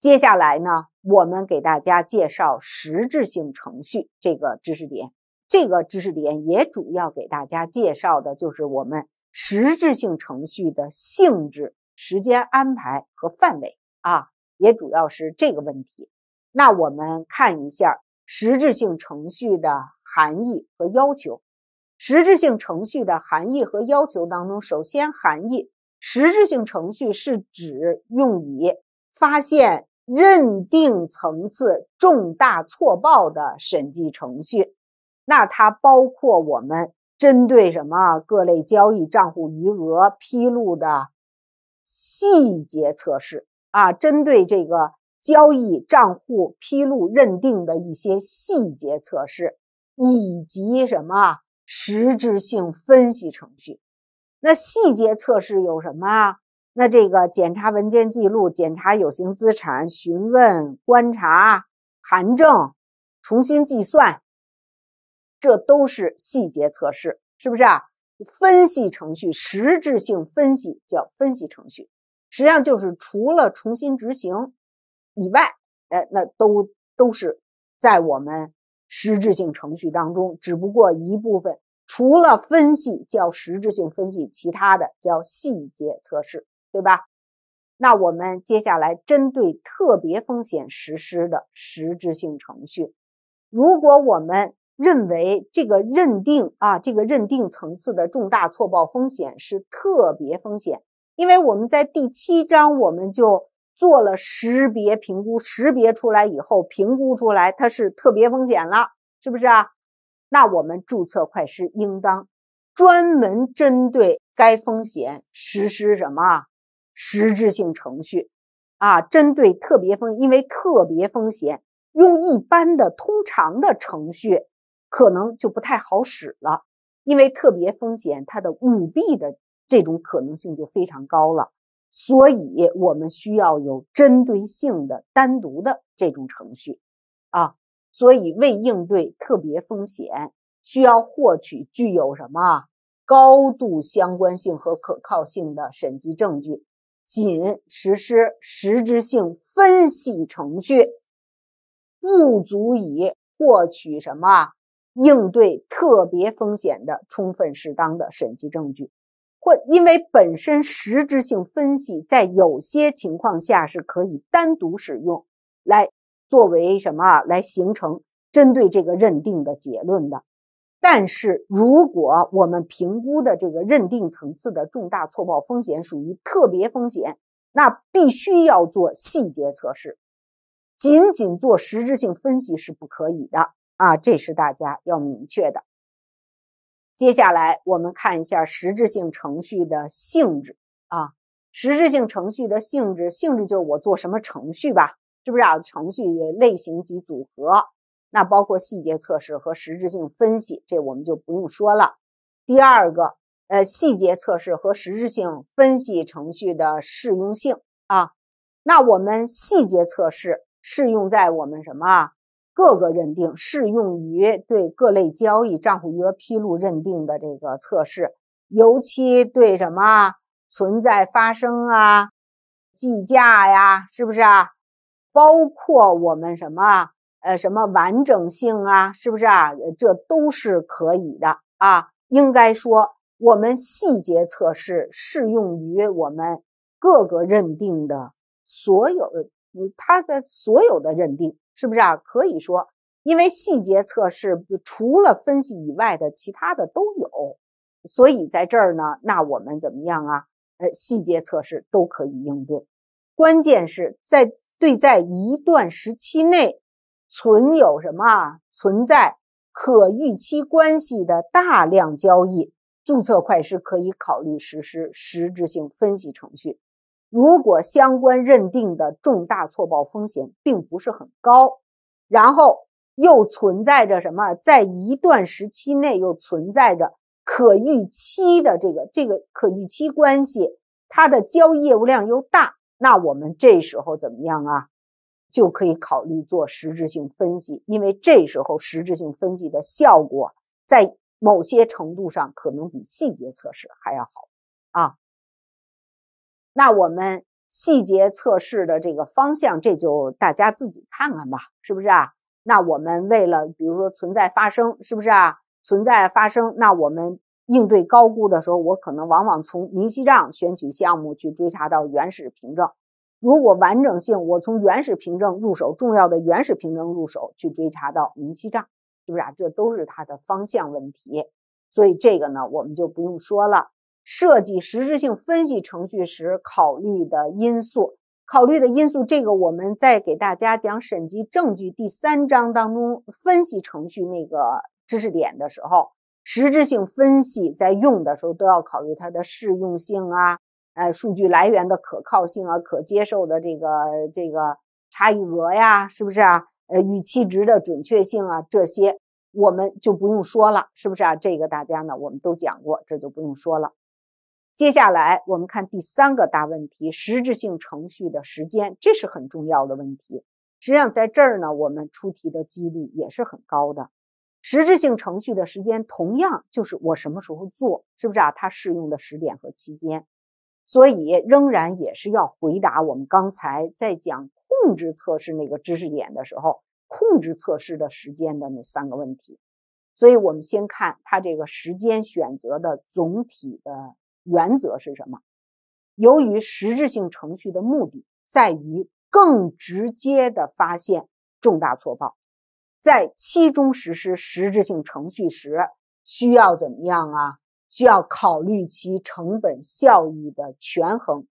接下来呢，我们给大家介绍实质性程序这个知识点。这个知识点也主要给大家介绍的就是我们实质性程序的性质、时间安排和范围啊，也主要是这个问题。那我们看一下实质性程序的含义和要求。实质性程序的含义和要求当中，首先含义，实质性程序是指用以。发现认定层次重大错报的审计程序，那它包括我们针对什么各类交易、账户余额披露的细节测试啊，针对这个交易账户披露认定的一些细节测试，以及什么实质性分析程序。那细节测试有什么啊？那这个检查文件记录、检查有形资产、询问、观察、函证、重新计算，这都是细节测试，是不是啊？分析程序实质性分析叫分析程序，实际上就是除了重新执行以外，哎，那都都是在我们实质性程序当中，只不过一部分除了分析叫实质性分析，其他的叫细节测试。对吧？那我们接下来针对特别风险实施的实质性程序，如果我们认为这个认定啊，这个认定层次的重大错报风险是特别风险，因为我们在第七章我们就做了识别评估，识别出来以后评估出来它是特别风险了，是不是啊？那我们注册会计师应当专门针对该风险实施什么？实质性程序，啊，针对特别风，因为特别风险，用一般的、通常的程序，可能就不太好使了。因为特别风险，它的舞弊的这种可能性就非常高了，所以我们需要有针对性的、单独的这种程序，啊，所以为应对特别风险，需要获取具有什么高度相关性和可靠性的审计证据。仅实施实质性分析程序，不足以获取什么应对特别风险的充分适当的审计证据，或因为本身实质性分析在有些情况下是可以单独使用来作为什么来形成针对这个认定的结论的。但是，如果我们评估的这个认定层次的重大错报风险属于特别风险，那必须要做细节测试，仅仅做实质性分析是不可以的啊！这是大家要明确的。接下来，我们看一下实质性程序的性质啊。实质性程序的性质，性质就是我做什么程序吧？是不是啊？程序类型及组合。那包括细节测试和实质性分析，这我们就不用说了。第二个，呃，细节测试和实质性分析程序的适用性啊，那我们细节测试适用在我们什么各个认定，适用于对各类交易、账户余额披露认定的这个测试，尤其对什么存在发生啊、计价呀，是不是啊？包括我们什么？呃，什么完整性啊，是不是啊？这都是可以的啊。应该说，我们细节测试适用于我们各个认定的所有它的所有的认定，是不是啊？可以说，因为细节测试除了分析以外的其他的都有，所以在这儿呢，那我们怎么样啊？呃，细节测试都可以应对。关键是在对在一段时期内。存有什么存在可预期关系的大量交易，注册会计师可以考虑实施实质性分析程序。如果相关认定的重大错报风险并不是很高，然后又存在着什么，在一段时期内又存在着可预期的这个这个可预期关系，它的交易业务量又大，那我们这时候怎么样啊？就可以考虑做实质性分析，因为这时候实质性分析的效果，在某些程度上可能比细节测试还要好啊。那我们细节测试的这个方向，这就大家自己看看吧，是不是啊？那我们为了比如说存在发生，是不是啊？存在发生，那我们应对高估的时候，我可能往往从明细账选取项目去追查到原始凭证。如果完整性，我从原始凭证入手，重要的原始凭证入手去追查到明细账，是不是啊？这都是它的方向问题。所以这个呢，我们就不用说了。设计实质性分析程序时考虑的因素，考虑的因素，这个我们在给大家讲审计证据第三章当中分析程序那个知识点的时候，实质性分析在用的时候都要考虑它的适用性啊。呃，数据来源的可靠性啊，可接受的这个这个差异额呀，是不是啊？呃，预期值的准确性啊，这些我们就不用说了，是不是啊？这个大家呢，我们都讲过，这就不用说了。接下来我们看第三个大问题：实质性程序的时间，这是很重要的问题。实际上，在这儿呢，我们出题的几率也是很高的。实质性程序的时间，同样就是我什么时候做，是不是啊？它适用的时点和期间。所以，仍然也是要回答我们刚才在讲控制测试那个知识点的时候，控制测试的时间的那三个问题。所以，我们先看它这个时间选择的总体的原则是什么？由于实质性程序的目的在于更直接地发现重大错报，在期中实施实质性程序时，需要怎么样啊？需要考虑其成本效益的权衡，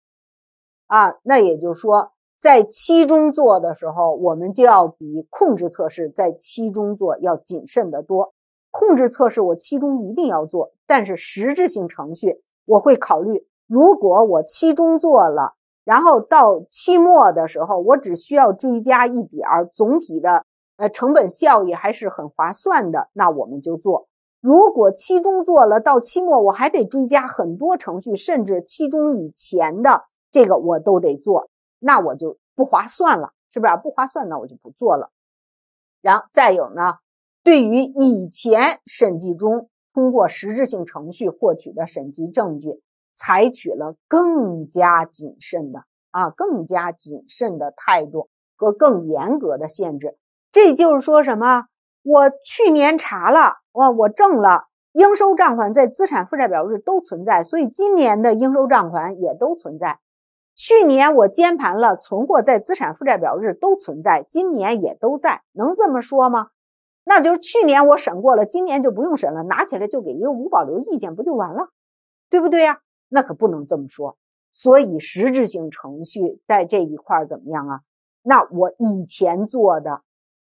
啊，那也就是说，在期中做的时候，我们就要比控制测试在期中做要谨慎得多。控制测试我期中一定要做，但是实质性程序我会考虑，如果我期中做了，然后到期末的时候，我只需要追加一点儿，总体的呃成本效益还是很划算的，那我们就做。如果期中做了，到期末我还得追加很多程序，甚至期中以前的这个我都得做，那我就不划算了，是不是？不划算，那我就不做了。然后再有呢，对于以前审计中通过实质性程序获取的审计证据，采取了更加谨慎的啊，更加谨慎的态度和更严格的限制。这就是说什么？我去年查了。我我挣了应收账款，在资产负债表日都存在，所以今年的应收账款也都存在。去年我监盘了存货，在资产负债表日都存在，今年也都在，能这么说吗？那就是去年我审过了，今年就不用审了，拿起来就给一个无保留意见不就完了，对不对呀？那可不能这么说，所以实质性程序在这一块怎么样啊？那我以前做的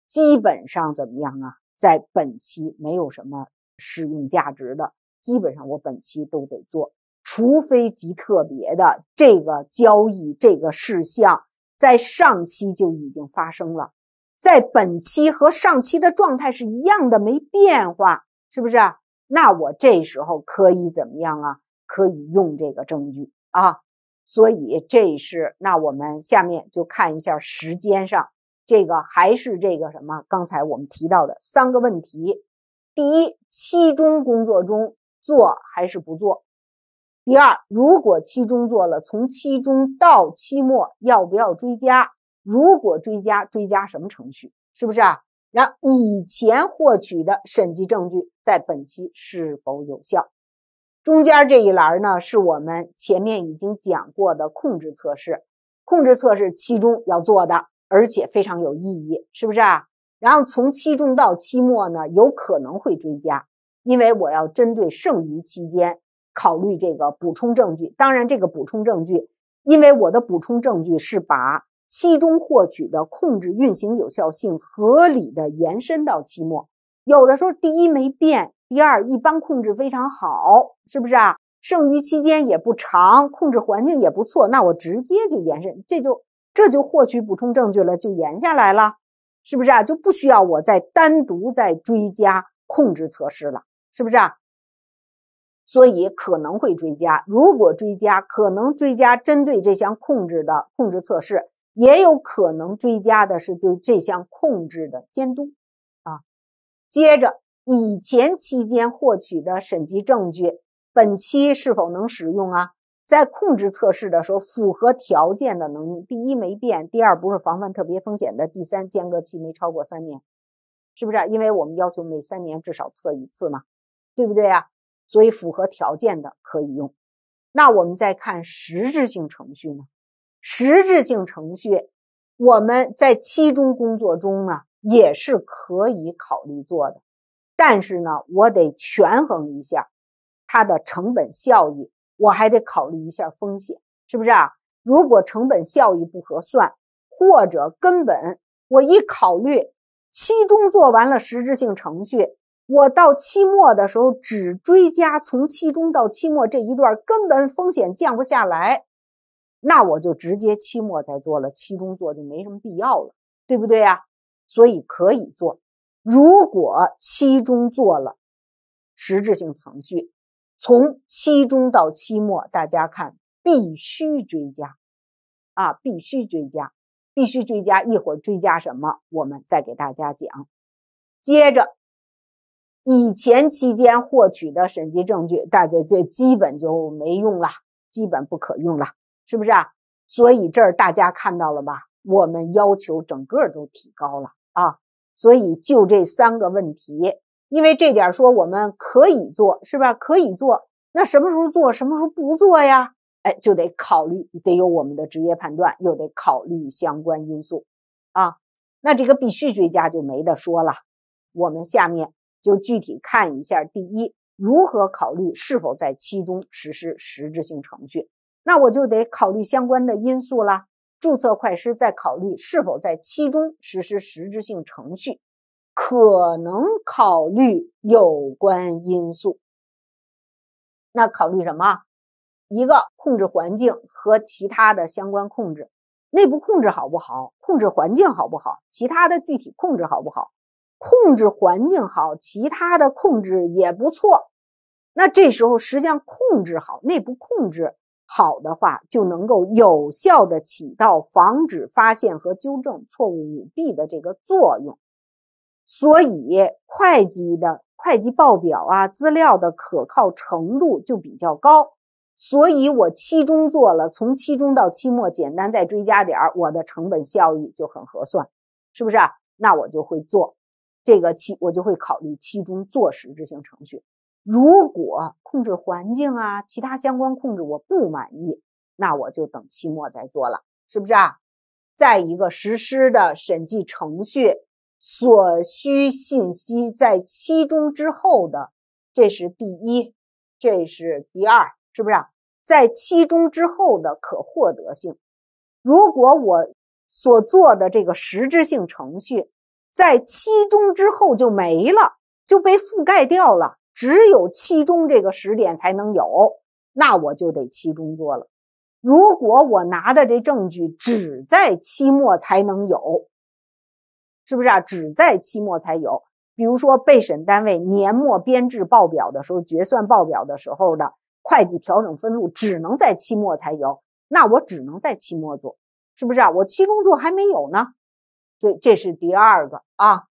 基本上怎么样啊？在本期没有什么使用价值的，基本上我本期都得做，除非极特别的这个交易这个事项在上期就已经发生了，在本期和上期的状态是一样的，没变化，是不是？那我这时候可以怎么样啊？可以用这个证据啊，所以这是那我们下面就看一下时间上。这个还是这个什么？刚才我们提到的三个问题：第一，期中工作中做还是不做；第二，如果期中做了，从期中到期末要不要追加？如果追加，追加什么程序？是不是啊？然后以前获取的审计证据在本期是否有效？中间这一栏呢，是我们前面已经讲过的控制测试，控制测试期中要做的。而且非常有意义，是不是啊？然后从期中到期末呢，有可能会追加，因为我要针对剩余期间考虑这个补充证据。当然，这个补充证据，因为我的补充证据是把期中获取的控制运行有效性合理的延伸到期末。有的时候，第一没变，第二一般控制非常好，是不是啊？剩余期间也不长，控制环境也不错，那我直接就延伸，这就。这就获取补充证据了，就延下来了，是不是啊？就不需要我再单独再追加控制测试了，是不是啊？所以可能会追加，如果追加，可能追加针对这项控制的控制测试，也有可能追加的是对这项控制的监督啊。接着，以前期间获取的审计证据，本期是否能使用啊？在控制测试的时候，符合条件的能第一没变，第二不是防范特别风险的，第三间隔期没超过三年，是不是？因为我们要求每三年至少测一次嘛，对不对啊？所以符合条件的可以用。那我们再看实质性程序呢？实质性程序我们在期中工作中呢也是可以考虑做的，但是呢我得权衡一下它的成本效益。我还得考虑一下风险，是不是啊？如果成本效益不合算，或者根本我一考虑，期中做完了实质性程序，我到期末的时候只追加，从期中到期末这一段根本风险降不下来，那我就直接期末再做了，期中做就没什么必要了，对不对呀？所以可以做。如果期中做了实质性程序。从期中到期末，大家看必须追加，啊，必须追加，必须追加。一会儿追加什么，我们再给大家讲。接着，以前期间获取的审计证据，大家这基本就没用了，基本不可用了，是不是啊？所以这儿大家看到了吧？我们要求整个都提高了啊，所以就这三个问题。因为这点说我们可以做，是吧？可以做，那什么时候做，什么时候不做呀？哎，就得考虑，得有我们的职业判断，又得考虑相关因素啊。那这个必须追加就没得说了。我们下面就具体看一下，第一，如何考虑是否在期中实施实质性程序？那我就得考虑相关的因素了。注册会计师在考虑是否在期中实施实质性程序。可能考虑有关因素，那考虑什么？一个控制环境和其他的相关控制，内部控制好不好？控制环境好不好？其他的具体控制好不好？控制环境好，其他的控制也不错。那这时候，实际上控制好内部控制好的话，就能够有效的起到防止发现和纠正错误、舞弊的这个作用。所以，会计的会计报表啊，资料的可靠程度就比较高。所以我期中做了，从期中到期末，简单再追加点儿，我的成本效益就很合算，是不是？那我就会做这个期，我就会考虑期中做实质性程序。如果控制环境啊，其他相关控制我不满意，那我就等期末再做了，是不是啊？再一个，实施的审计程序。所需信息在期中之后的，这是第一，这是第二，是不是？在期中之后的可获得性，如果我所做的这个实质性程序在期中之后就没了，就被覆盖掉了，只有期中这个时点才能有，那我就得期中做了。如果我拿的这证据只在期末才能有。是不是啊？只在期末才有，比如说被审单位年末编制报表的时候、决算报表的时候的会计调整分录，只能在期末才有。那我只能在期末做，是不是啊？我期中做还没有呢。所以这是第二个啊。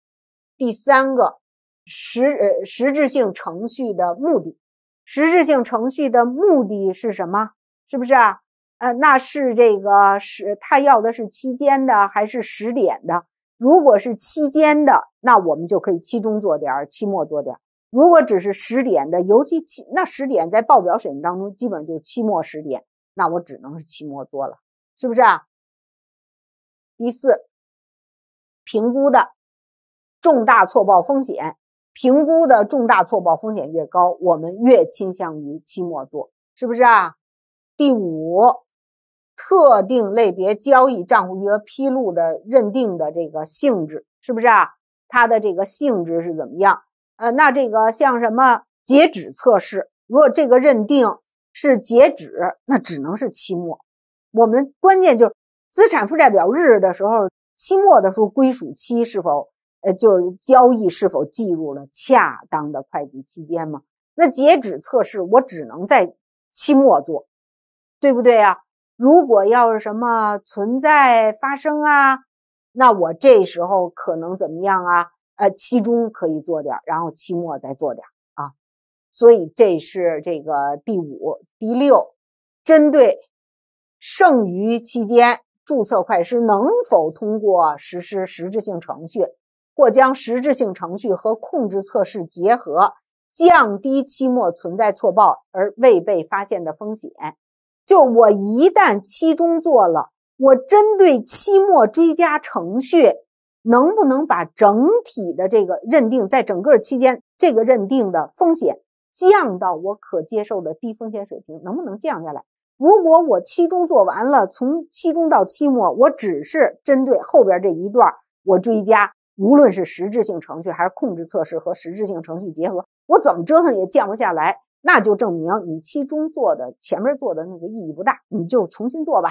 第三个实呃实质性程序的目的，实质性程序的目的是什么？是不是啊？呃，那是这个是他要的是期间的还是时点的？如果是期间的，那我们就可以期中做点儿，期末做点儿。如果只是十点的，尤其期那十点在报表审计当中，基本上就是期末十点，那我只能是期末做了，是不是啊？第四，评估的重大错报风险，评估的重大错报风险越高，我们越倾向于期末做，是不是啊？第五。特定类别交易账户余额披露的认定的这个性质是不是啊？它的这个性质是怎么样？呃，那这个像什么截止测试？如果这个认定是截止，那只能是期末。我们关键就是资产负债表日的时候，期末的时候归属期是否呃，就是交易是否计入了恰当的会计期间吗？那截止测试我只能在期末做，对不对呀？如果要是什么存在发生啊，那我这时候可能怎么样啊？呃，期中可以做点，然后期末再做点啊。所以这是这个第五、第六，针对剩余期间，注册会计师能否通过实施实质性程序，或将实质性程序和控制测试结合，降低期末存在错报而未被发现的风险？就我一旦期中做了，我针对期末追加程序，能不能把整体的这个认定在整个期间这个认定的风险降到我可接受的低风险水平？能不能降下来？如果我期中做完了，从期中到期末，我只是针对后边这一段我追加，无论是实质性程序还是控制测试和实质性程序结合，我怎么折腾也降不下来。那就证明你期中做的前面做的那个意义不大，你就重新做吧，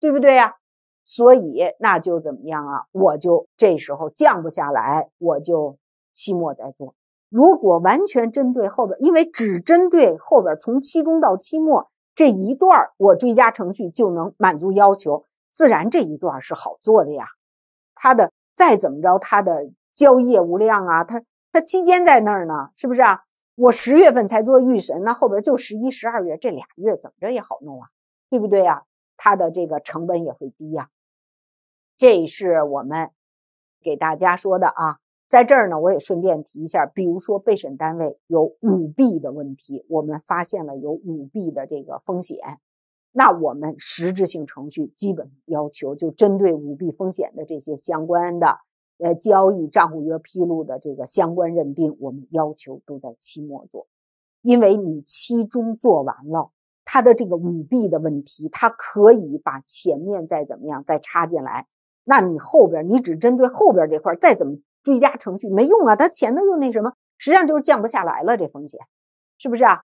对不对呀？所以那就怎么样啊？我就这时候降不下来，我就期末再做。如果完全针对后边，因为只针对后边从期中到期末这一段，我追加程序就能满足要求，自然这一段是好做的呀。它的再怎么着，它的交业务量啊，它它期间在那儿呢，是不是啊？我十月份才做预审，那后边就十一、十二月这俩月，怎么着也好弄啊，对不对呀？它的这个成本也会低呀，这是我们给大家说的啊。在这儿呢，我也顺便提一下，比如说被审单位有舞弊的问题，我们发现了有舞弊的这个风险，那我们实质性程序基本要求就针对舞弊风险的这些相关的。呃，交易账户余额披露的这个相关认定，我们要求都在期末做，因为你期中做完了，它的这个舞弊的问题，它可以把前面再怎么样再插进来，那你后边你只针对后边这块再怎么追加程序没用啊，它前头又那什么，实际上就是降不下来了这风险，是不是啊？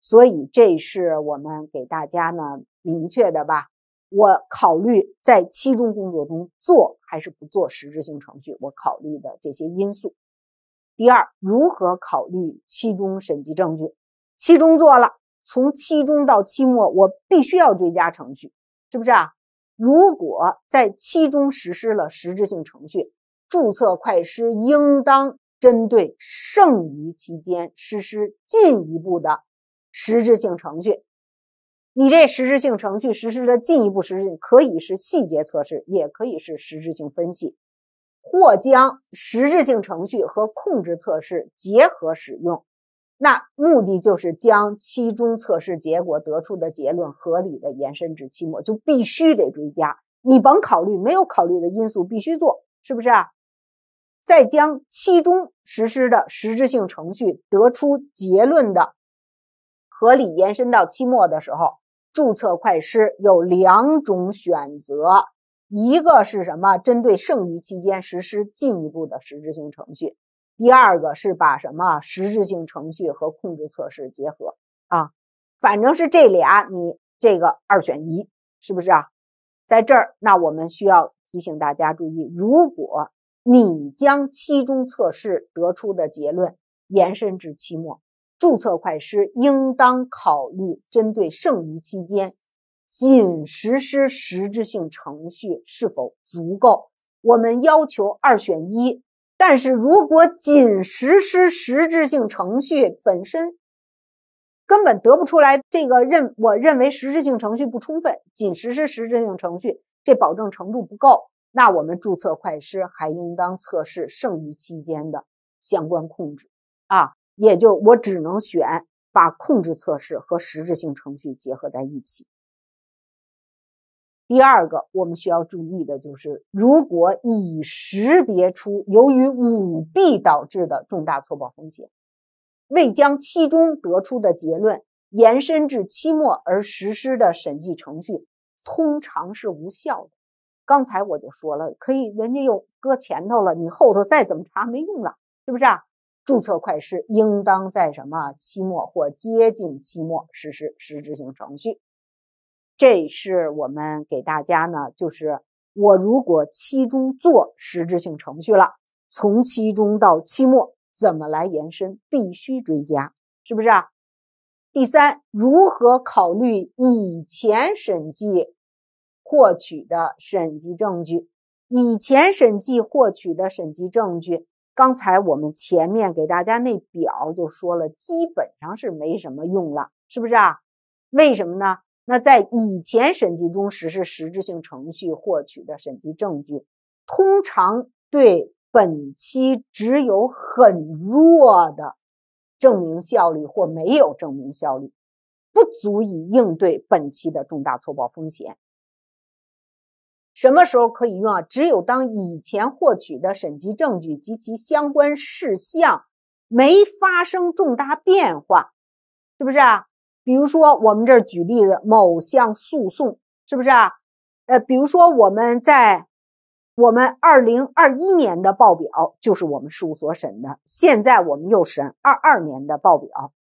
所以这是我们给大家呢明确的吧。我考虑在期中工作中做还是不做实质性程序，我考虑的这些因素。第二，如何考虑期中审计证据？期中做了，从期中到期末，我必须要追加程序，是不是啊？如果在期中实施了实质性程序，注册会计师应当针对剩余期间实施进一步的实质性程序。你这实质性程序实施的进一步实施，可以是细节测试，也可以是实质性分析，或将实质性程序和控制测试结合使用。那目的就是将期中测试结果得出的结论合理的延伸至期末，就必须得追加。你甭考虑没有考虑的因素，必须做，是不是啊？再将期中实施的实质性程序得出结论的合理延伸到期末的时候。注册会计师有两种选择，一个是什么？针对剩余期间实施进一步的实质性程序；第二个是把什么实质性程序和控制测试结合啊？反正是这俩，你这个二选一，是不是啊？在这儿，那我们需要提醒大家注意，如果你将期中测试得出的结论延伸至期末。注册会计师应当考虑针对剩余期间，仅实施实质性程序是否足够。我们要求二选一，但是如果仅实施实质性程序本身根本得不出来这个认，我认为实质性程序不充分，仅实施实质性程序这保证程度不够，那我们注册会计师还应当测试剩余期间的相关控制啊。也就我只能选把控制测试和实质性程序结合在一起。第二个，我们需要注意的就是，如果已识别出由于舞弊导致的重大错报风险，未将期中得出的结论延伸至期末而实施的审计程序，通常是无效的。刚才我就说了，可以人家又搁前头了，你后头再怎么查没用了，是不是啊？注册会计师应当在什么期末或接近期末实施实质性程序？这是我们给大家呢，就是我如果期中做实质性程序了，从期中到期末怎么来延伸？必须追加，是不是？第三，如何考虑以前审计获取的审计证据？以前审计获取的审计证据。刚才我们前面给大家那表就说了，基本上是没什么用了，是不是啊？为什么呢？那在以前审计中实施实质性程序获取的审计证据，通常对本期只有很弱的证明效力或没有证明效力，不足以应对本期的重大错报风险。什么时候可以用啊？只有当以前获取的审计证据及其相关事项没发生重大变化，是不是啊？比如说，我们这儿举例子，某项诉讼，是不是啊？呃，比如说我们在我们二零二一年的报表，就是我们事务所审的，现在我们又审二二年的报表。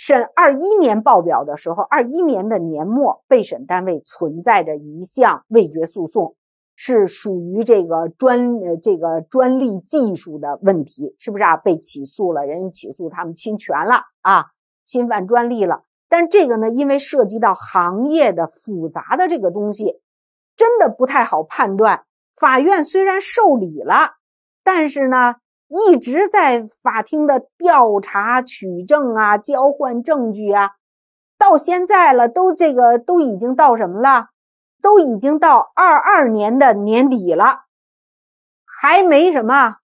审二一年报表的时候，二一年的年末，被审单位存在着一项未决诉讼，是属于这个专呃这个专利技术的问题，是不是啊？被起诉了，人家起诉他们侵权了啊，侵犯专利了。但这个呢，因为涉及到行业的复杂的这个东西，真的不太好判断。法院虽然受理了，但是呢。一直在法庭的调查取证啊，交换证据啊，到现在了，都这个都已经到什么了？都已经到二二年的年底了，还没什么，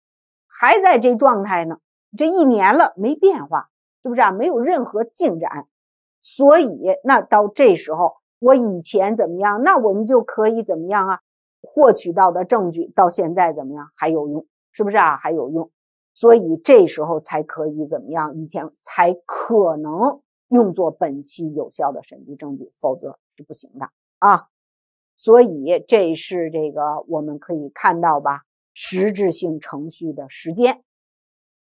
还在这状态呢。这一年了没变化，是不是啊？没有任何进展。所以那到这时候，我以前怎么样？那我们就可以怎么样啊？获取到的证据到现在怎么样还有用，是不是啊？还有用。所以这时候才可以怎么样？以前才可能用作本期有效的审计证据，否则是不行的啊。所以这是这个我们可以看到吧？实质性程序的时间，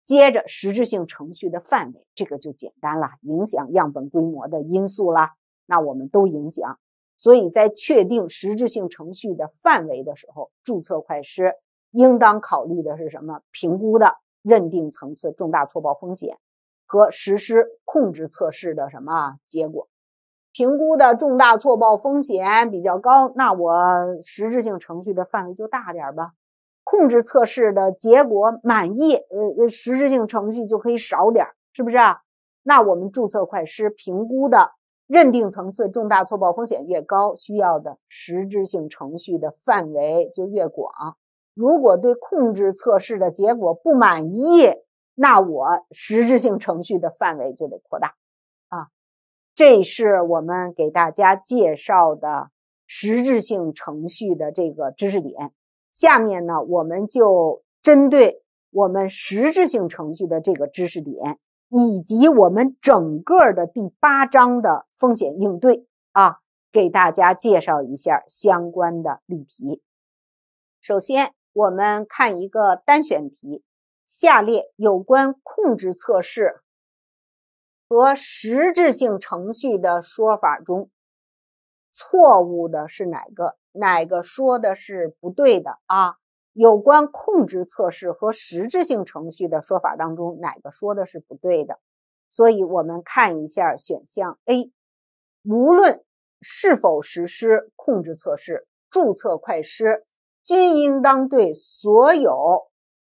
接着实质性程序的范围，这个就简单了，影响样本规模的因素啦。那我们都影响，所以在确定实质性程序的范围的时候，注册会计师应当考虑的是什么？评估的。认定层次重大错报风险和实施控制测试的什么结果？评估的重大错报风险比较高，那我实质性程序的范围就大点吧。控制测试的结果满意，呃，实质性程序就可以少点，是不是？那我们注册会计师评估的认定层次重大错报风险越高，需要的实质性程序的范围就越广。如果对控制测试的结果不满意，那我实质性程序的范围就得扩大，啊，这是我们给大家介绍的实质性程序的这个知识点。下面呢，我们就针对我们实质性程序的这个知识点，以及我们整个的第八章的风险应对啊，给大家介绍一下相关的例题。首先。我们看一个单选题：下列有关控制测试和实质性程序的说法中，错误的是哪个？哪个说的是不对的啊？有关控制测试和实质性程序的说法当中，哪个说的是不对的？所以我们看一下选项 A：无论是否实施控制测试，注册会计师。均应当对所有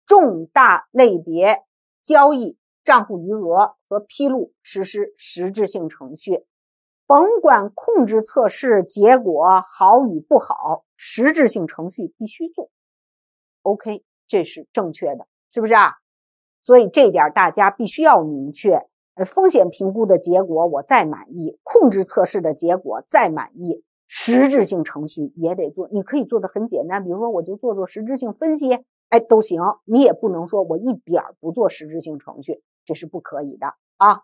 重大类别交易账户余额和披露实施实质性程序，甭管控制测试结果好与不好，实质性程序必须做。OK，这是正确的，是不是啊？所以这点大家必须要明确。呃，风险评估的结果我再满意，控制测试的结果再满意。实质性程序也得做，你可以做的很简单，比如说我就做做实质性分析，哎，都行。你也不能说我一点不做实质性程序，这是不可以的啊。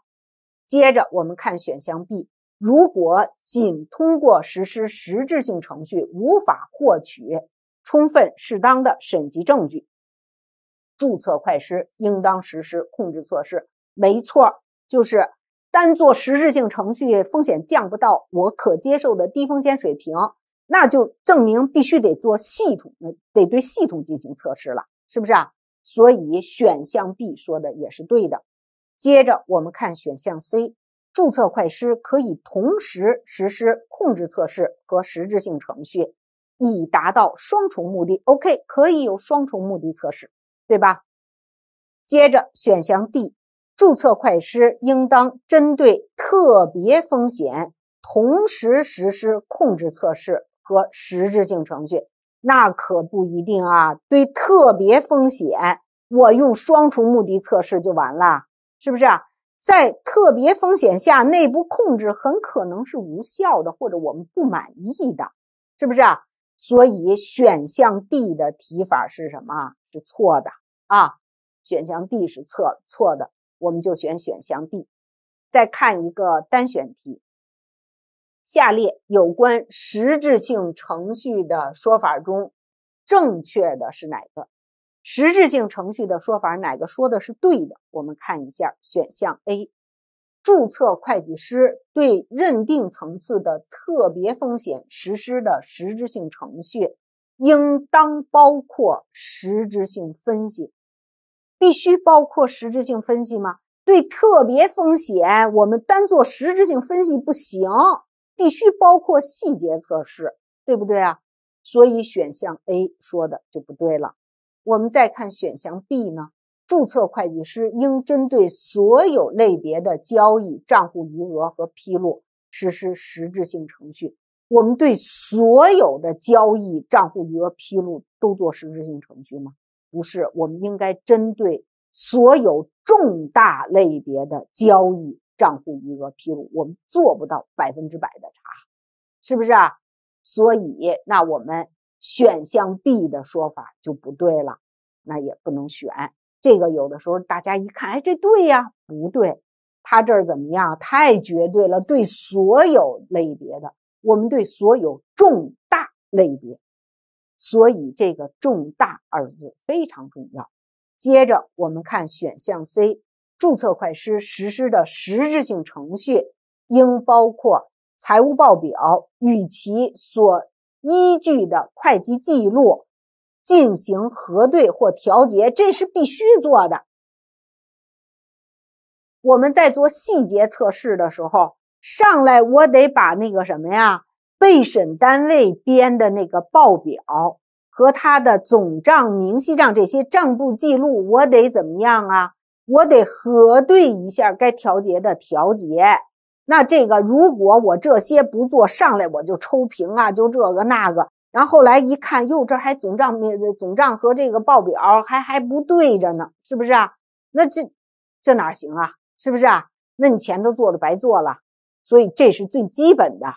接着我们看选项 B，如果仅通过实施实质性程序无法获取充分适当的审计证据，注册会计师应当实施控制测试。没错，就是。单做实质性程序，风险降不到我可接受的低风险水平，那就证明必须得做系统，得对系统进行测试了，是不是啊？所以选项 B 说的也是对的。接着我们看选项 C，注册会师可以同时实施控制测试和实质性程序，以达到双重目的。OK，可以有双重目的测试，对吧？接着选项 D。注册会计师应当针对特别风险同时实施控制测试和实质性程序，那可不一定啊。对特别风险，我用双重目的测试就完了，是不是？在特别风险下，内部控制很可能是无效的，或者我们不满意的，是不是？所以选项 D 的提法是什么？是错的啊。选项 D 是错错的。我们就选选项 D。再看一个单选题：下列有关实质性程序的说法中，正确的是哪个？实质性程序的说法，哪个说的是对的？我们看一下选项 A：注册会计师对认定层次的特别风险实施的实质性程序，应当包括实质性分析。必须包括实质性分析吗？对特别风险，我们单做实质性分析不行，必须包括细节测试，对不对啊？所以选项 A 说的就不对了。我们再看选项 B 呢？注册会计师应针对所有类别的交易、账户余额和披露实施实质性程序。我们对所有的交易、账户余额、披露都做实质性程序吗？不是，我们应该针对所有重大类别的交易账户余额披露，我们做不到百分之百的查，是不是？啊？所以，那我们选项 B 的说法就不对了，那也不能选。这个有的时候大家一看，哎，这对呀，不对，他这儿怎么样？太绝对了，对所有类别的，我们对所有重大类别。所以这个“重大”二字非常重要。接着我们看选项 C，注册会计师实施的实质性程序应包括财务报表与其所依据的会计记录进行核对或调节，这是必须做的。我们在做细节测试的时候，上来我得把那个什么呀？被审单位编的那个报表和他的总账、明细账这些账簿记录，我得怎么样啊？我得核对一下，该调节的调节。那这个如果我这些不做上来，我就抽平啊，就这个那个。然后来一看，哟，这还总账、总账和这个报表还还不对着呢，是不是啊？那这这哪行啊？是不是啊？那你前头做的白做了。所以这是最基本的。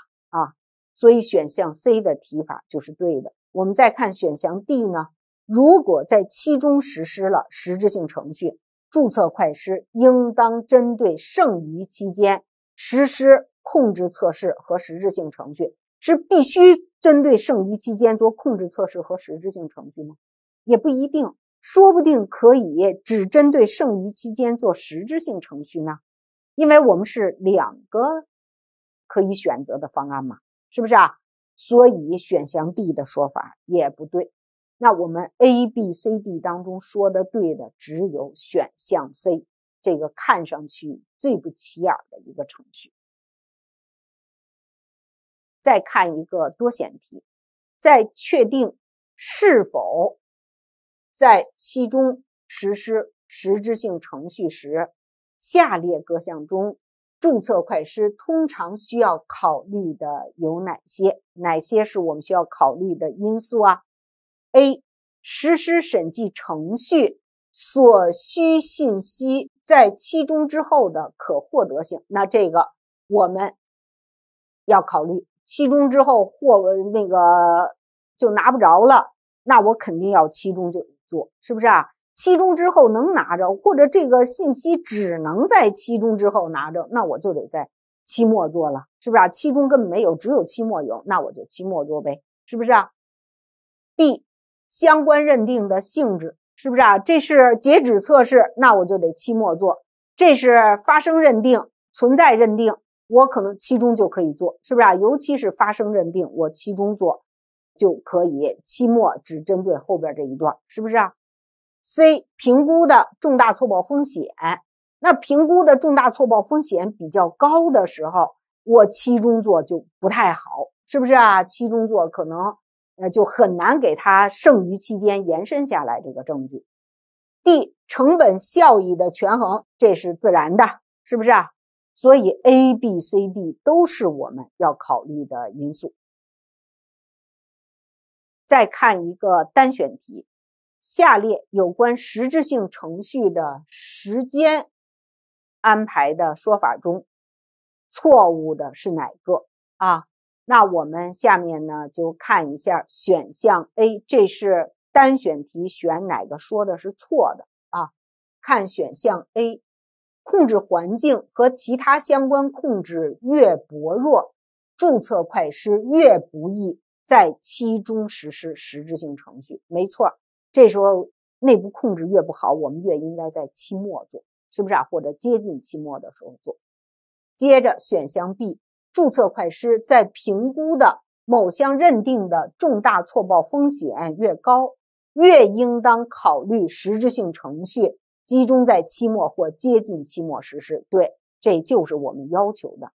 所以选项 C 的提法就是对的。我们再看选项 D 呢？如果在期中实施了实质性程序，注册会计师应当针对剩余期间实施控制测试和实质性程序，是必须针对剩余期间做控制测试和实质性程序吗？也不一定，说不定可以只针对剩余期间做实质性程序呢，因为我们是两个可以选择的方案嘛。是不是啊？所以选项 D 的说法也不对。那我们 A、B、C、D 当中说的对的只有选项 C，这个看上去最不起眼的一个程序。再看一个多选题，在确定是否在其中实施实质性程序时，下列各项中。册会计师通常需要考虑的有哪些？哪些是我们需要考虑的因素啊？A. 实施审计程序所需信息在期中之后的可获得性。那这个我们要考虑，期中之后或那个就拿不着了，那我肯定要期中就做，是不是啊？期中之后能拿着，或者这个信息只能在期中之后拿着，那我就得在期末做了，是不是啊？期中根本没有，只有期末有，那我就期末做呗，是不是啊？B 相关认定的性质，是不是啊？这是截止测试，那我就得期末做。这是发生认定、存在认定，我可能期中就可以做，是不是啊？尤其是发生认定，我期中做就可以，期末只针对后边这一段，是不是啊？C 评估的重大错报风险，那评估的重大错报风险比较高的时候，我期中做就不太好，是不是啊？期中做可能，呃，就很难给它剩余期间延伸下来这个证据。D 成本效益的权衡，这是自然的，是不是啊？所以 A、B、C、D 都是我们要考虑的因素。再看一个单选题。下列有关实质性程序的时间安排的说法中，错误的是哪个啊？那我们下面呢就看一下选项 A，这是单选题，选哪个说的是错的啊？看选项 A，控制环境和其他相关控制越薄弱，注册会计师越不易在期中实施实质性程序，没错。这时候内部控制越不好，我们越应该在期末做，是不是啊？或者接近期末的时候做。接着，选项 B，注册会师在评估的某项认定的重大错报风险越高，越应当考虑实质性程序集中在期末或接近期末实施。对，这就是我们要求的。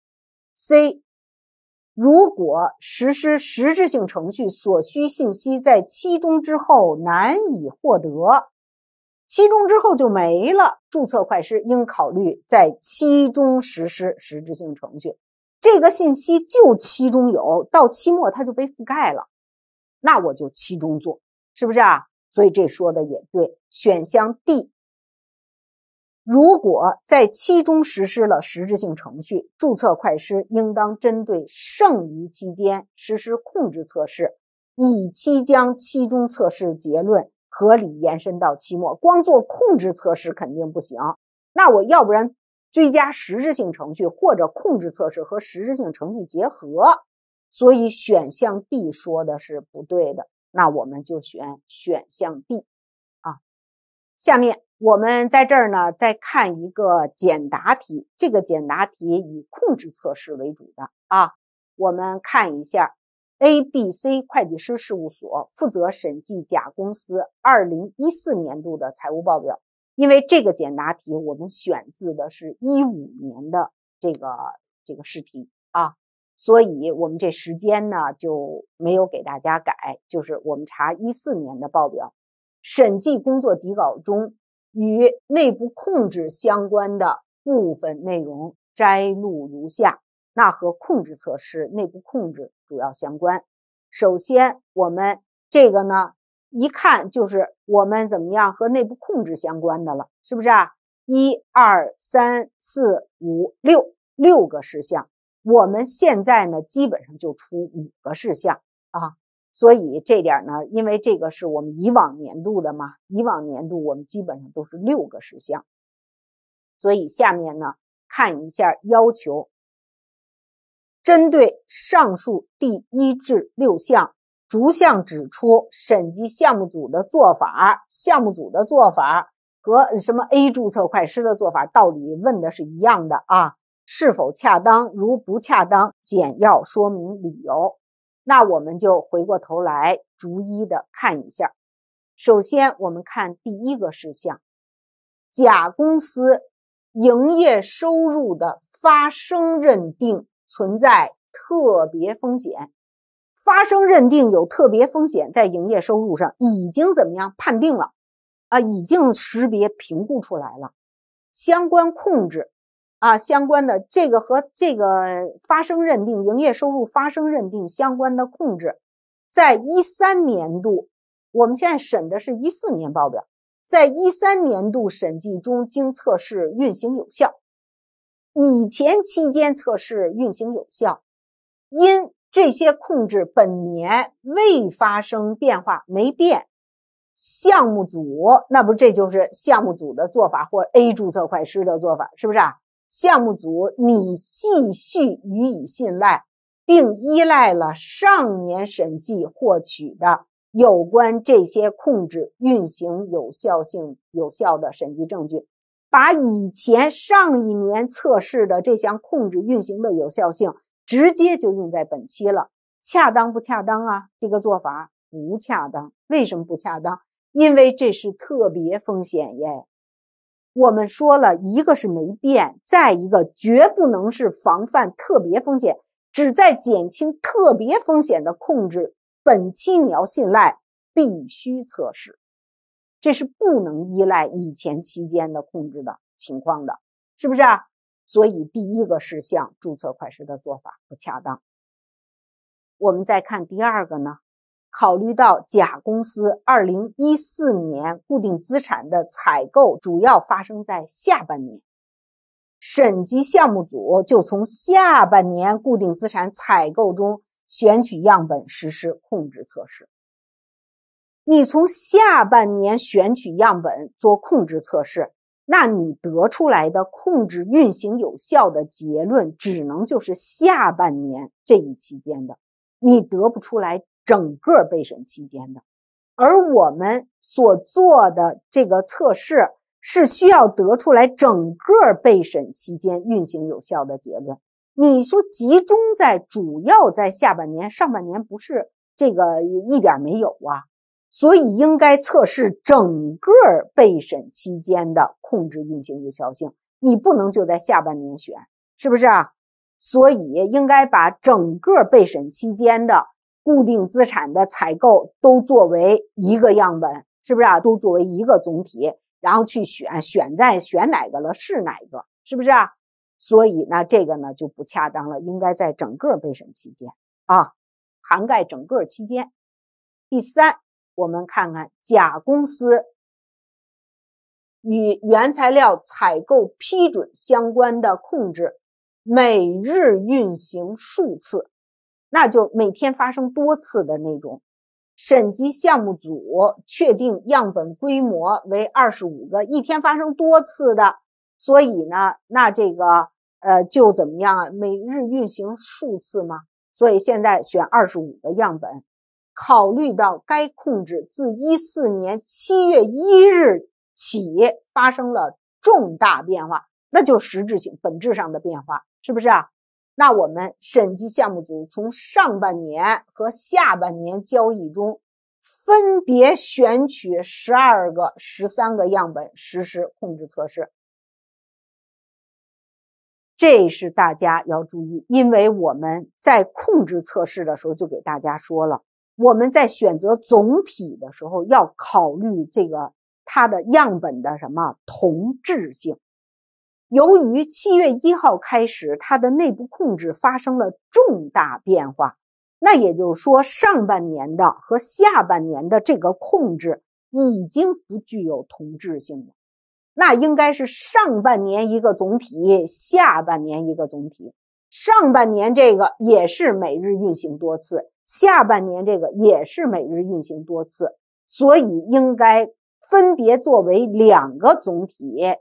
C。如果实施实质性程序所需信息在期中之后难以获得，期中之后就没了，注册会计师应考虑在期中实施实质性程序。这个信息就期中有，到期末它就被覆盖了，那我就期中做，是不是啊？所以这说的也对，选项 D。如果在期中实施了实质性程序，注册会师应当针对剩余期间实施控制测试，以期将期中测试结论合理延伸到期末。光做控制测试肯定不行，那我要不然追加实质性程序，或者控制测试和实质性程序结合。所以选项 D 说的是不对的，那我们就选选项 D 啊。下面。我们在这儿呢，再看一个简答题。这个简答题以控制测试为主的啊。我们看一下，A、B、C 会计师事务所负责审计甲公司2014年度的财务报表。因为这个简答题我们选自的是一五年的这个这个试题啊，所以我们这时间呢就没有给大家改，就是我们查一四年的报表，审计工作底稿中。与内部控制相关的部分内容摘录如下，那和控制测试、内部控制主要相关。首先，我们这个呢，一看就是我们怎么样和内部控制相关的了，是不是啊？一二三四五六六个事项，我们现在呢，基本上就出五个事项啊。所以这点呢，因为这个是我们以往年度的嘛，以往年度我们基本上都是六个事项，所以下面呢看一下要求，针对上述第一至六项逐项指出审计项目组的做法，项目组的做法和什么 A 注册会计师的做法到底问的是一样的啊？是否恰当？如不恰当，简要说明理由。那我们就回过头来逐一的看一下。首先，我们看第一个事项，甲公司营业收入的发生认定存在特别风险。发生认定有特别风险，在营业收入上已经怎么样判定了？啊，已经识别、评估出来了，相关控制。啊，相关的这个和这个发生认定、营业收入发生认定相关的控制，在一三年度，我们现在审的是一四年报表，在一三年度审计中，经测试运行有效，以前期间测试运行有效，因这些控制本年未发生变化，没变，项目组那不这就是项目组的做法，或 A 注册会师的做法，是不是啊？项目组，你继续予以信赖，并依赖了上年审计获取的有关这些控制运行有效性有效的审计证据，把以前上一年测试的这项控制运行的有效性直接就用在本期了，恰当不恰当啊？这个做法不恰当，为什么不恰当？因为这是特别风险耶。我们说了，一个是没变，再一个绝不能是防范特别风险，只在减轻特别风险的控制。本期你要信赖，必须测试，这是不能依赖以前期间的控制的情况的，是不是？所以第一个事项注册会计师的做法不恰当。我们再看第二个呢？考虑到甲公司2014年固定资产的采购主要发生在下半年，审计项目组就从下半年固定资产采购中选取样本实施控制测试。你从下半年选取样本做控制测试，那你得出来的控制运行有效的结论，只能就是下半年这一期间的，你得不出来。整个备审期间的，而我们所做的这个测试是需要得出来整个备审期间运行有效的结论。你说集中在主要在下半年，上半年不是这个一点没有啊？所以应该测试整个备审期间的控制运行有效性。你不能就在下半年选，是不是啊？所以应该把整个备审期间的。固定资产的采购都作为一个样本，是不是啊？都作为一个总体，然后去选，选在选哪个了是哪个，是不是啊？所以呢，这个呢就不恰当了，应该在整个备审期间啊，涵盖整个期间。第三，我们看看甲公司与原材料采购批准相关的控制，每日运行数次。那就每天发生多次的那种，审计项目组确定样本规模为二十五个，一天发生多次的，所以呢，那这个呃就怎么样啊？每日运行数次吗？所以现在选二十五个样本，考虑到该控制自一四年七月一日起发生了重大变化，那就实质性、本质上的变化，是不是啊？那我们审计项目组从上半年和下半年交易中分别选取十二个、十三个样本实施控制测试，这是大家要注意，因为我们在控制测试的时候就给大家说了，我们在选择总体的时候要考虑这个它的样本的什么同质性。由于七月一号开始，它的内部控制发生了重大变化，那也就是说，上半年的和下半年的这个控制已经不具有同质性了。那应该是上半年一个总体，下半年一个总体。上半年这个也是每日运行多次，下半年这个也是每日运行多次，所以应该分别作为两个总体。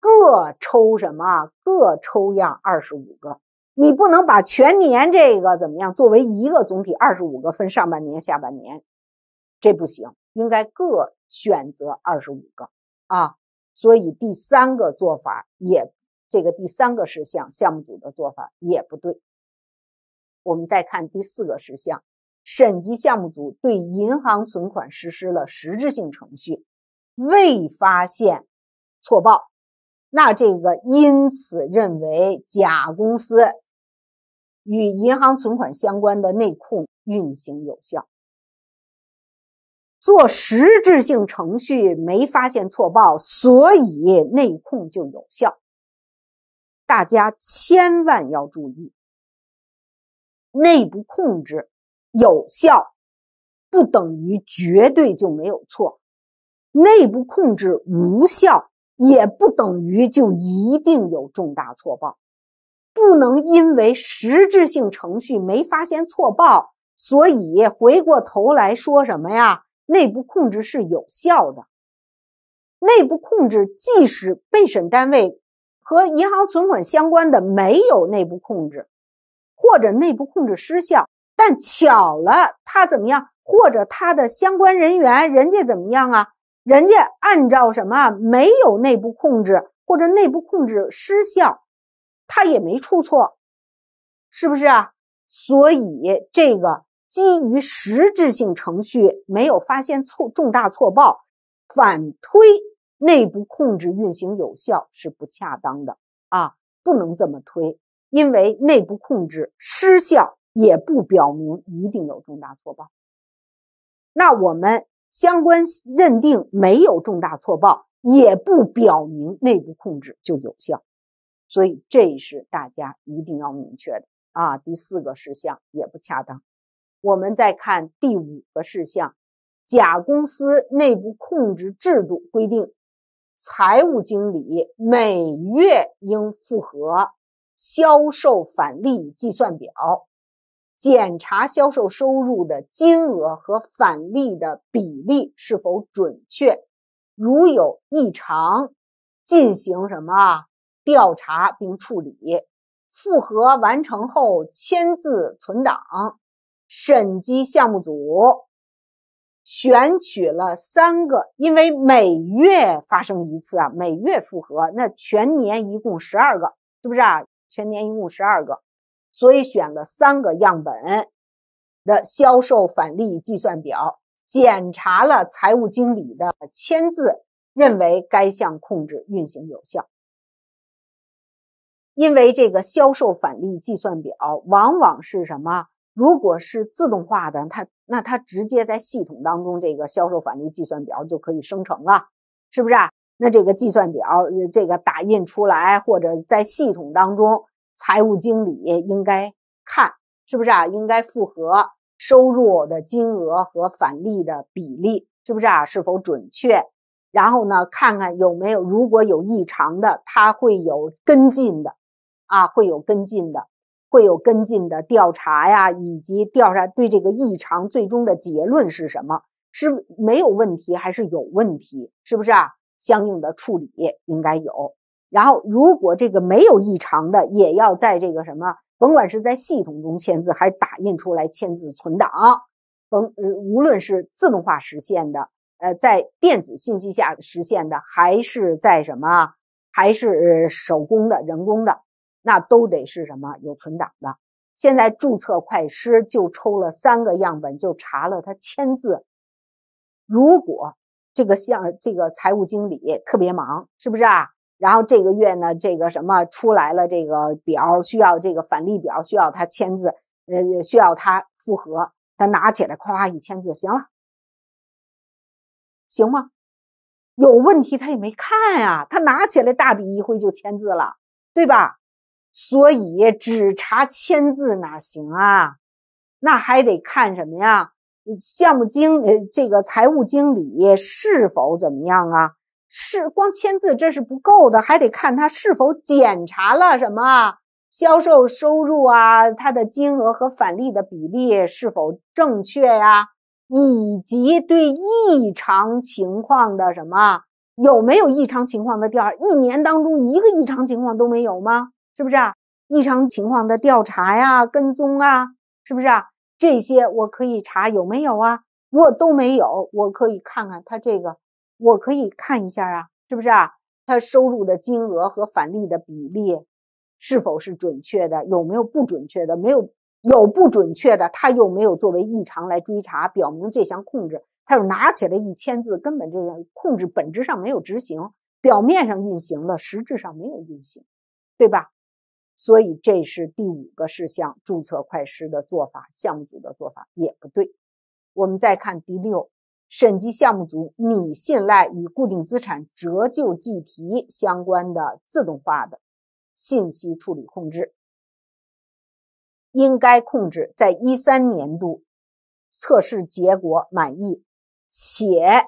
各抽什么？各抽样二十五个。你不能把全年这个怎么样作为一个总体，二十五个分上半年、下半年，这不行。应该各选择二十五个啊。所以第三个做法也，这个第三个事项项目组的做法也不对。我们再看第四个事项，审计项目组对银行存款实施了实质性程序，未发现错报。那这个因此认为甲公司与银行存款相关的内控运行有效，做实质性程序没发现错报，所以内控就有效。大家千万要注意，内部控制有效不等于绝对就没有错，内部控制无效。也不等于就一定有重大错报，不能因为实质性程序没发现错报，所以回过头来说什么呀？内部控制是有效的。内部控制即使被审单位和银行存款相关的没有内部控制，或者内部控制失效，但巧了，他怎么样？或者他的相关人员人家怎么样啊？人家按照什么没有内部控制或者内部控制失效，他也没出错，是不是啊？所以这个基于实质性程序没有发现错重大错报，反推内部控制运行有效是不恰当的啊！不能这么推，因为内部控制失效也不表明一定有重大错报。那我们。相关认定没有重大错报，也不表明内部控制就有效，所以这是大家一定要明确的啊。第四个事项也不恰当，我们再看第五个事项，甲公司内部控制制度规定，财务经理每月应复核销售返利计算表。检查销售收入的金额和返利的比例是否准确，如有异常，进行什么调查并处理。复核完成后签字存档。审计项目组选取了三个，因为每月发生一次啊，每月复核，那全年一共十二个，是不是？啊？全年一共十二个。所以选了三个样本的销售返利计算表，检查了财务经理的签字，认为该项控制运行有效。因为这个销售返利计算表往往是什么？如果是自动化的，它那它直接在系统当中，这个销售返利计算表就可以生成了，是不是？啊？那这个计算表这个打印出来，或者在系统当中。财务经理应该看是不是啊？应该复核收入的金额和返利的比例是不是啊？是否准确？然后呢，看看有没有如果有异常的，他会有跟进的啊，会有跟进的，会有跟进的调查呀，以及调查对这个异常最终的结论是什么？是没有问题还是有问题？是不是？啊？相应的处理应该有。然后，如果这个没有异常的，也要在这个什么，甭管是在系统中签字，还是打印出来签字存档，甭呃，无论是自动化实现的，呃，在电子信息下实现的，还是在什么，还是手工的人工的，那都得是什么有存档的。现在注册会计师就抽了三个样本，就查了他签字。如果这个像这个财务经理特别忙，是不是啊？然后这个月呢，这个什么出来了，这个表需要这个返利表需要他签字，呃，需要他复核。他拿起来，咵一签字，行了，行吗？有问题他也没看呀，他拿起来大笔一挥就签字了，对吧？所以只查签字哪行啊？那还得看什么呀？项目经呃，这个财务经理是否怎么样啊？是光签字这是不够的，还得看他是否检查了什么销售收入啊，他的金额和返利的比例是否正确呀，以及对异常情况的什么有没有异常情况的调，一年当中一个异常情况都没有吗？是不是啊？异常情况的调查呀、跟踪啊，是不是啊？这些我可以查有没有啊？如果都没有，我可以看看他这个。我可以看一下啊，是不是啊？他收入的金额和返利的比例是否是准确的？有没有不准确的？没有，有不准确的，他又没有作为异常来追查，表明这项控制他又拿起来一签字，根本这项控制本质上没有执行，表面上运行了，实质上没有运行，对吧？所以这是第五个事项，注册会计师的做法，项目组的做法也不对。我们再看第六。审计项目组拟信赖与固定资产折旧计提相关的自动化的信息处理控制，应该控制在一三年度测试结果满意，且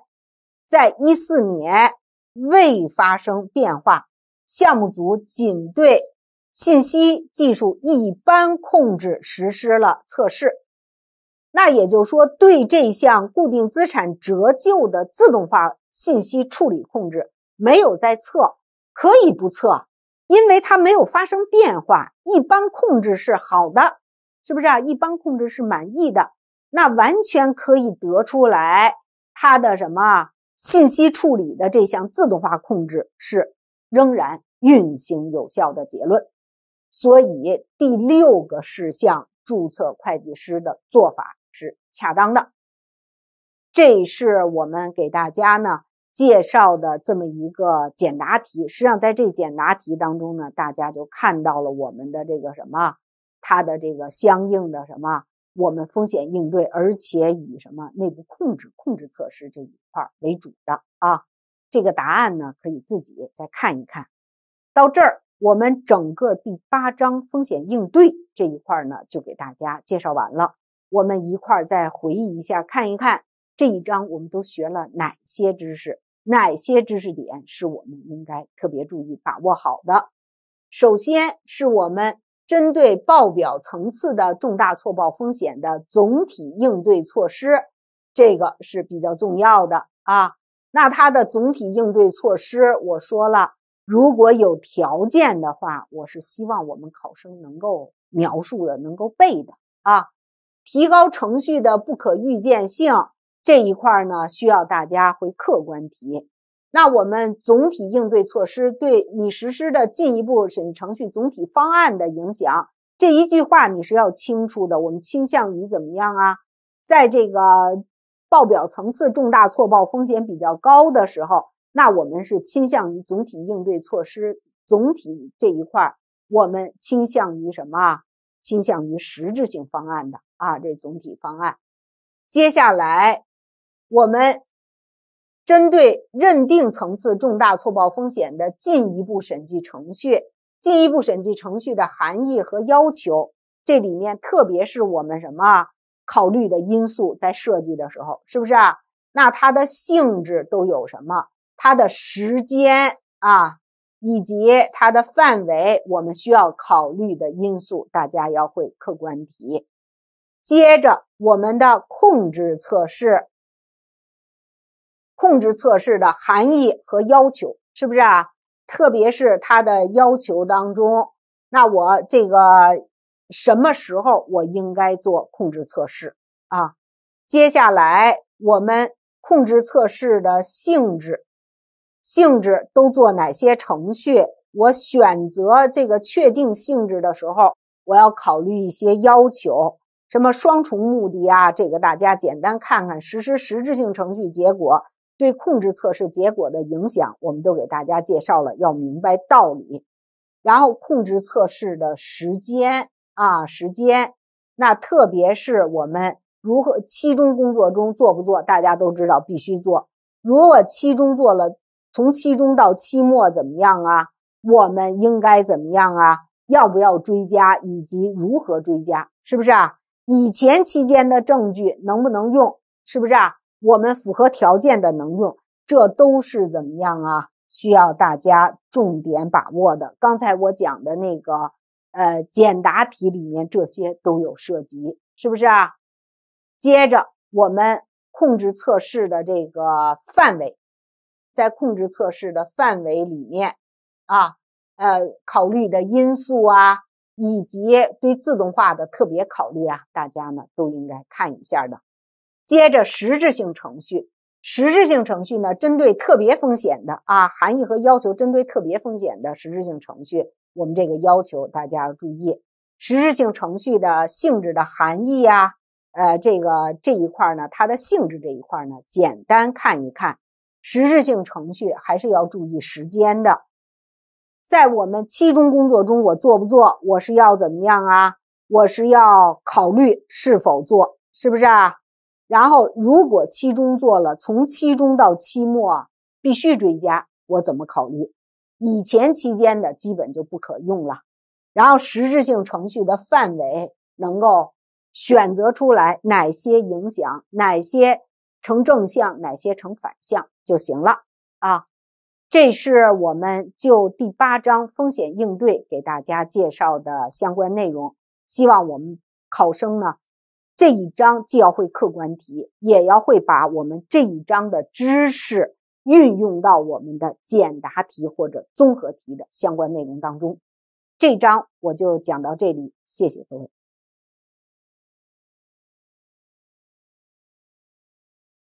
在一四年未发生变化。项目组仅对信息技术一般控制实施了测试。那也就是说，对这项固定资产折旧的自动化信息处理控制没有在测，可以不测，因为它没有发生变化。一般控制是好的，是不是啊？一般控制是满意的，那完全可以得出来它的什么信息处理的这项自动化控制是仍然运行有效的结论。所以第六个事项，注册会计师的做法。恰当的，这是我们给大家呢介绍的这么一个简答题。实际上，在这简答题当中呢，大家就看到了我们的这个什么，它的这个相应的什么，我们风险应对，而且以什么内部控制、控制测试这一块为主的啊。这个答案呢，可以自己再看一看。到这儿，我们整个第八章风险应对这一块呢，就给大家介绍完了。我们一块儿再回忆一下，看一看这一章我们都学了哪些知识，哪些知识点是我们应该特别注意、把握好的。首先是我们针对报表层次的重大错报风险的总体应对措施，这个是比较重要的啊。那它的总体应对措施，我说了，如果有条件的话，我是希望我们考生能够描述的、能够背的啊。提高程序的不可预见性这一块呢，需要大家会客观题。那我们总体应对措施对你实施的进一步审程序总体方案的影响这一句话，你是要清楚的。我们倾向于怎么样啊？在这个报表层次重大错报风险比较高的时候，那我们是倾向于总体应对措施总体这一块，我们倾向于什么？倾向于实质性方案的。啊，这总体方案。接下来，我们针对认定层次重大错报风险的进一步审计程序，进一步审计程序的含义和要求，这里面特别是我们什么考虑的因素，在设计的时候是不是？啊？那它的性质都有什么？它的时间啊，以及它的范围，我们需要考虑的因素，大家要会客观题。接着我们的控制测试，控制测试的含义和要求是不是啊？特别是它的要求当中，那我这个什么时候我应该做控制测试啊？接下来我们控制测试的性质，性质都做哪些程序？我选择这个确定性质的时候，我要考虑一些要求。什么双重目的啊？这个大家简单看看实施实质性程序结果对控制测试结果的影响，我们都给大家介绍了，要明白道理。然后控制测试的时间啊，时间那特别是我们如何期中工作中做不做，大家都知道必须做。如果期中做了，从期中到期末怎么样啊？我们应该怎么样啊？要不要追加，以及如何追加，是不是啊？以前期间的证据能不能用？是不是啊？我们符合条件的能用，这都是怎么样啊？需要大家重点把握的。刚才我讲的那个呃简答题里面这些都有涉及，是不是啊？接着我们控制测试的这个范围，在控制测试的范围里面啊呃考虑的因素啊。以及对自动化的特别考虑啊，大家呢都应该看一下的。接着实质性程序，实质性程序呢针对特别风险的啊含义和要求，针对特别风险的实质性程序，我们这个要求大家要注意实质性程序的性质的含义啊，呃，这个这一块呢它的性质这一块呢简单看一看实质性程序还是要注意时间的。在我们期中工作中，我做不做？我是要怎么样啊？我是要考虑是否做，是不是啊？然后，如果期中做了，从期中到期末必须追加，我怎么考虑？以前期间的基本就不可用了。然后，实质性程序的范围能够选择出来哪些影响，哪些成正向，哪些成反向就行了啊。这是我们就第八章风险应对给大家介绍的相关内容，希望我们考生呢这一章既要会客观题，也要会把我们这一章的知识运用到我们的简答题或者综合题的相关内容当中。这章我就讲到这里，谢谢各位。